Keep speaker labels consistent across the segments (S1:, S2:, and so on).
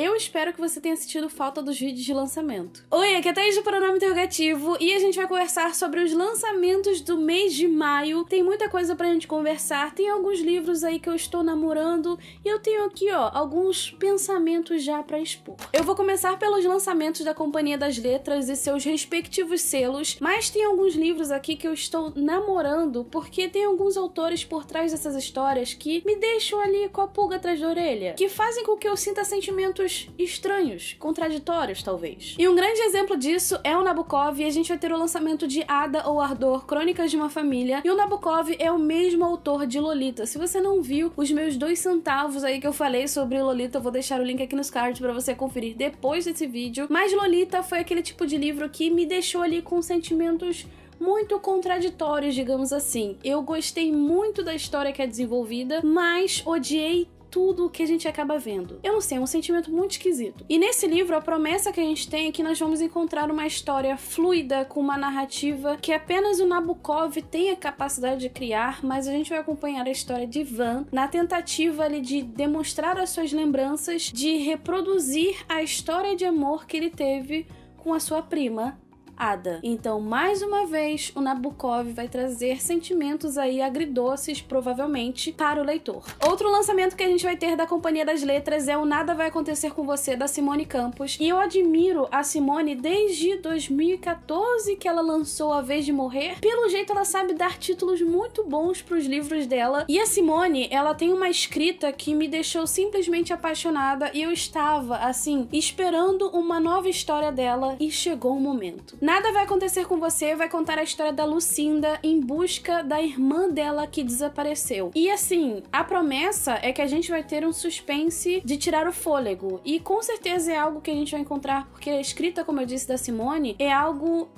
S1: Eu espero que você tenha sentido falta dos vídeos de lançamento. Oi, aqui é Thaís do Pronome Interrogativo e a gente vai conversar sobre os lançamentos do mês de maio. Tem muita coisa pra gente conversar, tem alguns livros aí que eu estou namorando e eu tenho aqui, ó, alguns pensamentos já pra expor. Eu vou começar pelos lançamentos da Companhia das Letras e seus respectivos selos, mas tem alguns livros aqui que eu estou namorando porque tem alguns autores por trás dessas histórias que me deixam ali com a pulga atrás da orelha, que fazem com que eu sinta sentimentos estranhos, contraditórios talvez. E um grande exemplo disso é o Nabokov e a gente vai ter o lançamento de Ada ou Ardor, Crônicas de uma Família, e o Nabokov é o mesmo autor de Lolita. Se você não viu os meus dois centavos aí que eu falei sobre Lolita, eu vou deixar o link aqui nos cards para você conferir depois desse vídeo, mas Lolita foi aquele tipo de livro que me deixou ali com sentimentos muito contraditórios, digamos assim. Eu gostei muito da história que é desenvolvida, mas odiei tudo o que a gente acaba vendo. Eu não sei, é um sentimento muito esquisito. E nesse livro, a promessa que a gente tem é que nós vamos encontrar uma história fluida, com uma narrativa que apenas o Nabokov tem a capacidade de criar, mas a gente vai acompanhar a história de Van na tentativa ali de demonstrar as suas lembranças, de reproduzir a história de amor que ele teve com a sua prima, Ada. Então, mais uma vez, o Nabokov vai trazer sentimentos aí agridoces, provavelmente, para o leitor. Outro lançamento que a gente vai ter da Companhia das Letras é o Nada Vai Acontecer Com Você, da Simone Campos. E eu admiro a Simone desde 2014 que ela lançou A Vez de Morrer. Pelo jeito, ela sabe dar títulos muito bons para os livros dela. E a Simone, ela tem uma escrita que me deixou simplesmente apaixonada e eu estava, assim, esperando uma nova história dela e chegou o momento. Nada vai acontecer com você vai contar a história da Lucinda em busca da irmã dela que desapareceu. E assim, a promessa é que a gente vai ter um suspense de tirar o fôlego. E com certeza é algo que a gente vai encontrar, porque a escrita, como eu disse, da Simone é algo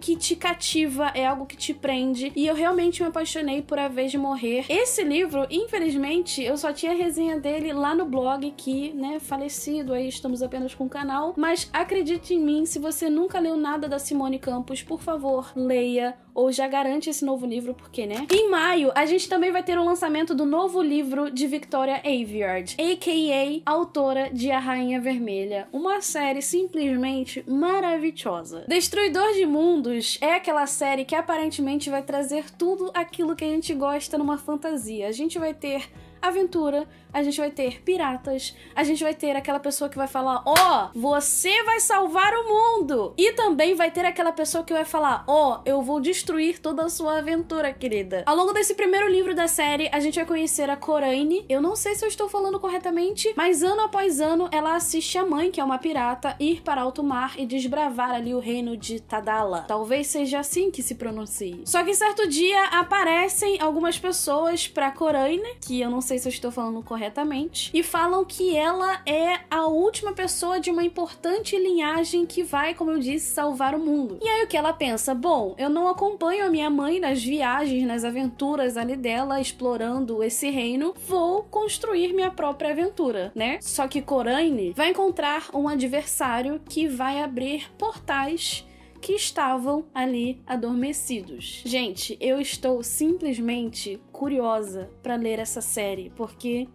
S1: que te cativa, é algo que te prende. E eu realmente me apaixonei por A Vez de Morrer. Esse livro, infelizmente, eu só tinha a resenha dele lá no blog, que, né, falecido, aí estamos apenas com o canal. Mas acredite em mim, se você nunca leu nada da Simone Campos, por favor, leia ou já garante esse novo livro, porque, né? Em maio, a gente também vai ter o lançamento do novo livro de Victoria Aveyard, a.k.a. autora de A Rainha Vermelha, uma série simplesmente maravilhosa. Destruidor de Mundos é aquela série que aparentemente vai trazer tudo aquilo que a gente gosta numa fantasia. A gente vai ter aventura, a gente vai ter piratas, a gente vai ter aquela pessoa que vai falar: Ó, oh, você vai salvar o mundo! E também vai ter aquela pessoa que vai falar: Ó, oh, eu vou destruir toda a sua aventura, querida. Ao longo desse primeiro livro da série, a gente vai conhecer a Coraine. Eu não sei se eu estou falando corretamente, mas ano após ano ela assiste a mãe, que é uma pirata, ir para alto mar e desbravar ali o reino de Tadala. Talvez seja assim que se pronuncie. Só que certo dia aparecem algumas pessoas para Coraine, que eu não sei sei se eu estou falando corretamente, e falam que ela é a última pessoa de uma importante linhagem que vai, como eu disse, salvar o mundo. E aí o que ela pensa? Bom, eu não acompanho a minha mãe nas viagens, nas aventuras ali dela, explorando esse reino, vou construir minha própria aventura, né? Só que Coraine vai encontrar um adversário que vai abrir portais que estavam ali adormecidos. Gente, eu estou simplesmente curiosa para ler essa série, porque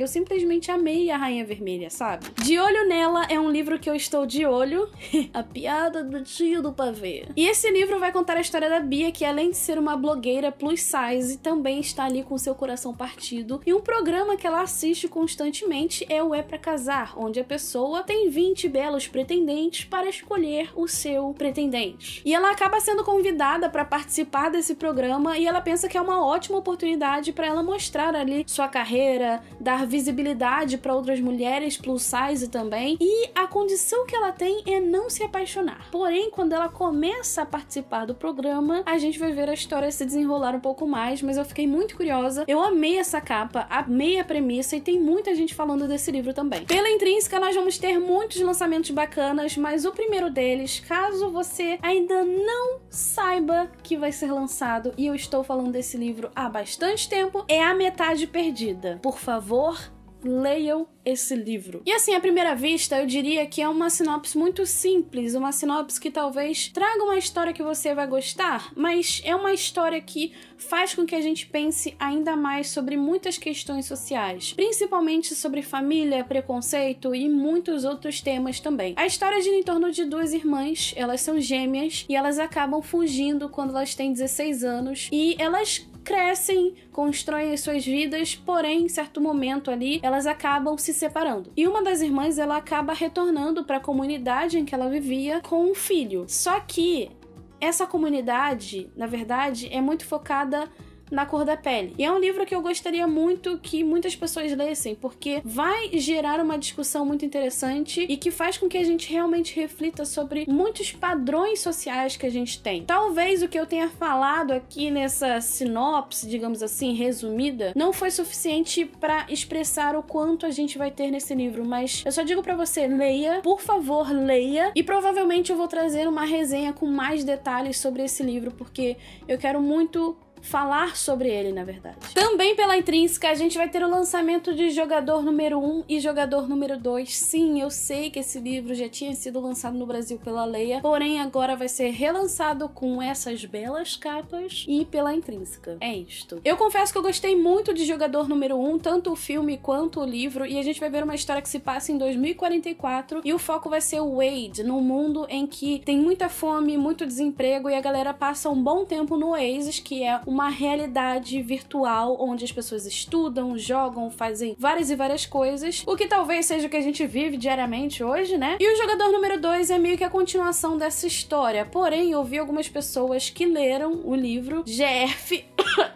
S1: eu simplesmente amei a Rainha Vermelha, sabe? De Olho Nela é um livro que eu estou de olho. a piada do tio do pavê. E esse livro vai contar a história da Bia, que além de ser uma blogueira plus size, também está ali com seu coração partido. E um programa que ela assiste constantemente é o É Pra Casar, onde a pessoa tem 20 belos pretendentes para escolher o seu pretendente. E ela acaba sendo convidada para participar desse programa e ela pensa que é uma ótima oportunidade para ela mostrar ali sua carreira, dar visibilidade para outras mulheres plus size também. E a condição que ela tem é não se apaixonar. Porém, quando ela começa a participar do programa, a gente vai ver a história se desenrolar um pouco mais, mas eu fiquei muito curiosa. Eu amei essa capa, amei a premissa e tem muita gente falando desse livro também. Pela intrínseca, nós vamos ter muitos lançamentos bacanas, mas o primeiro deles, caso você ainda não saiba que vai ser lançado, e eu estou falando desse livro há bastante tempo, é A Metade Perdida. Por favor, leiam esse livro. E assim, à primeira vista, eu diria que é uma sinopse muito simples, uma sinopse que talvez traga uma história que você vai gostar, mas é uma história que faz com que a gente pense ainda mais sobre muitas questões sociais, principalmente sobre família, preconceito e muitos outros temas também. A história gira em torno de duas irmãs, elas são gêmeas e elas acabam fugindo quando elas têm 16 anos e elas crescem, constroem as suas vidas, porém, em certo momento ali, elas acabam se separando. E uma das irmãs, ela acaba retornando para a comunidade em que ela vivia com um filho. Só que essa comunidade, na verdade, é muito focada na cor da pele. E é um livro que eu gostaria muito que muitas pessoas lessem, porque vai gerar uma discussão muito interessante e que faz com que a gente realmente reflita sobre muitos padrões sociais que a gente tem. Talvez o que eu tenha falado aqui nessa sinopse, digamos assim, resumida, não foi suficiente para expressar o quanto a gente vai ter nesse livro, mas eu só digo para você, leia, por favor, leia, e provavelmente eu vou trazer uma resenha com mais detalhes sobre esse livro, porque eu quero muito falar sobre ele, na verdade. Também pela intrínseca, a gente vai ter o lançamento de Jogador número 1 e Jogador número 2. Sim, eu sei que esse livro já tinha sido lançado no Brasil pela Leia, porém agora vai ser relançado com essas belas capas e pela intrínseca. É isto. Eu confesso que eu gostei muito de Jogador número 1, tanto o filme quanto o livro, e a gente vai ver uma história que se passa em 2044 e o foco vai ser o Wade, num mundo em que tem muita fome, muito desemprego e a galera passa um bom tempo no Oasis, que é uma realidade virtual onde as pessoas estudam, jogam, fazem várias e várias coisas, o que talvez seja o que a gente vive diariamente hoje, né? E o jogador número 2 é meio que a continuação dessa história. Porém, eu vi algumas pessoas que leram o livro GF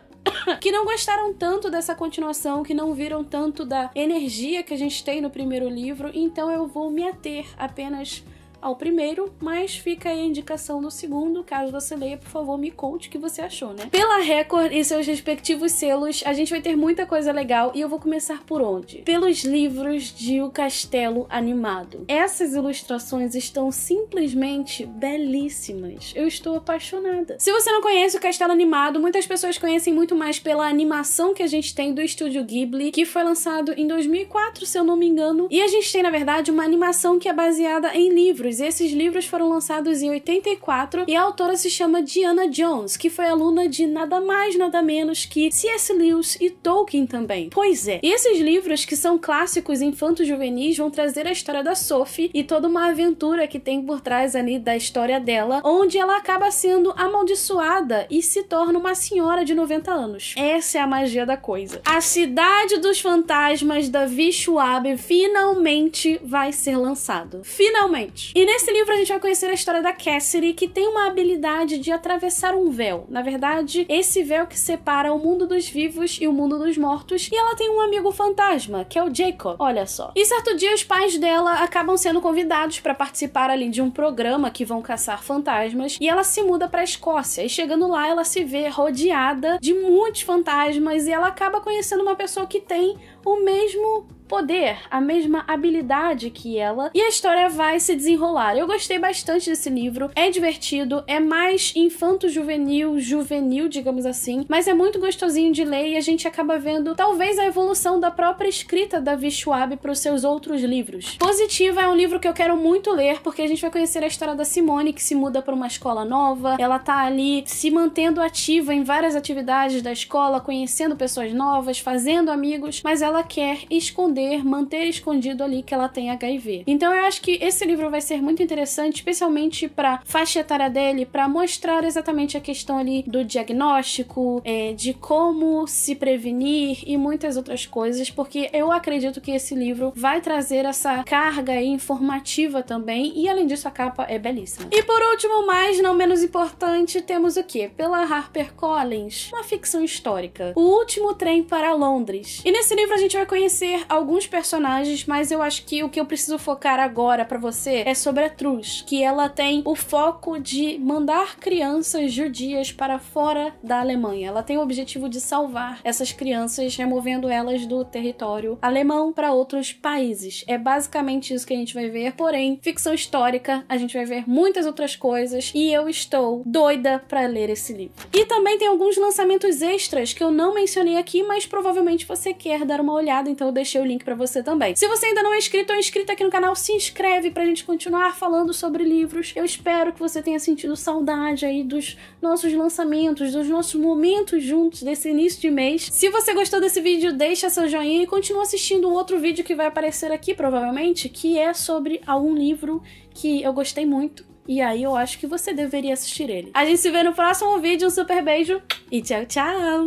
S1: que não gostaram tanto dessa continuação, que não viram tanto da energia que a gente tem no primeiro livro, então eu vou me ater apenas ao primeiro, mas fica aí a indicação do segundo. Caso você leia, por favor, me conte o que você achou, né? Pela Record e seus respectivos selos, a gente vai ter muita coisa legal e eu vou começar por onde? Pelos livros de O Castelo Animado. Essas ilustrações estão simplesmente belíssimas. Eu estou apaixonada. Se você não conhece O Castelo Animado, muitas pessoas conhecem muito mais pela animação que a gente tem do estúdio Ghibli, que foi lançado em 2004, se eu não me engano. E a gente tem, na verdade, uma animação que é baseada em livros livros. esses livros foram lançados em 84 e a autora se chama Diana Jones, que foi aluna de nada mais, nada menos que C.S. Lewis e Tolkien também. Pois é, e esses livros que são clássicos infanto-juvenis vão trazer a história da Sophie e toda uma aventura que tem por trás ali da história dela, onde ela acaba sendo amaldiçoada e se torna uma senhora de 90 anos. Essa é a magia da coisa. A Cidade dos Fantasmas da Vishwabe finalmente vai ser lançado. Finalmente! E e nesse livro a gente vai conhecer a história da Cassidy, que tem uma habilidade de atravessar um véu. Na verdade, esse véu que separa o mundo dos vivos e o mundo dos mortos. E ela tem um amigo fantasma, que é o Jacob. Olha só. E certo dia, os pais dela acabam sendo convidados para participar ali de um programa que vão caçar fantasmas. E ela se muda para a Escócia. E chegando lá, ela se vê rodeada de muitos fantasmas. E ela acaba conhecendo uma pessoa que tem o mesmo poder, a mesma habilidade que ela, e a história vai se desenrolar. Eu gostei bastante desse livro, é divertido, é mais infanto-juvenil, juvenil, digamos assim, mas é muito gostosinho de ler e a gente acaba vendo talvez a evolução da própria escrita da Vishwab para os seus outros livros. Positiva é um livro que eu quero muito ler, porque a gente vai conhecer a história da Simone, que se muda para uma escola nova, ela tá ali se mantendo ativa em várias atividades da escola, conhecendo pessoas novas, fazendo amigos, mas ela quer esconder poder manter escondido ali que ela tem HIV. Então eu acho que esse livro vai ser muito interessante, especialmente para faixa etária dele, para mostrar exatamente a questão ali do diagnóstico, é, de como se prevenir e muitas outras coisas, porque eu acredito que esse livro vai trazer essa carga informativa também, e além disso a capa é belíssima. E por último, mas não menos importante, temos o que? Pela Harper Collins, uma ficção histórica. O Último Trem para Londres. E nesse livro a gente vai conhecer alguns alguns personagens, mas eu acho que o que eu preciso focar agora para você é sobre a Truz, que ela tem o foco de mandar crianças judias para fora da Alemanha. Ela tem o objetivo de salvar essas crianças, removendo elas do território alemão para outros países. É basicamente isso que a gente vai ver, porém, ficção histórica, a gente vai ver muitas outras coisas e eu estou doida para ler esse livro. E também tem alguns lançamentos extras que eu não mencionei aqui, mas provavelmente você quer dar uma olhada, então eu deixei o link link para você também. Se você ainda não é inscrito ou é inscrita aqui no canal, se inscreve pra gente continuar falando sobre livros. Eu espero que você tenha sentido saudade aí dos nossos lançamentos, dos nossos momentos juntos desse início de mês. Se você gostou desse vídeo, deixa seu joinha e continua assistindo outro vídeo que vai aparecer aqui, provavelmente, que é sobre algum livro que eu gostei muito. E aí eu acho que você deveria assistir ele. A gente se vê no próximo vídeo, um super beijo e tchau, tchau!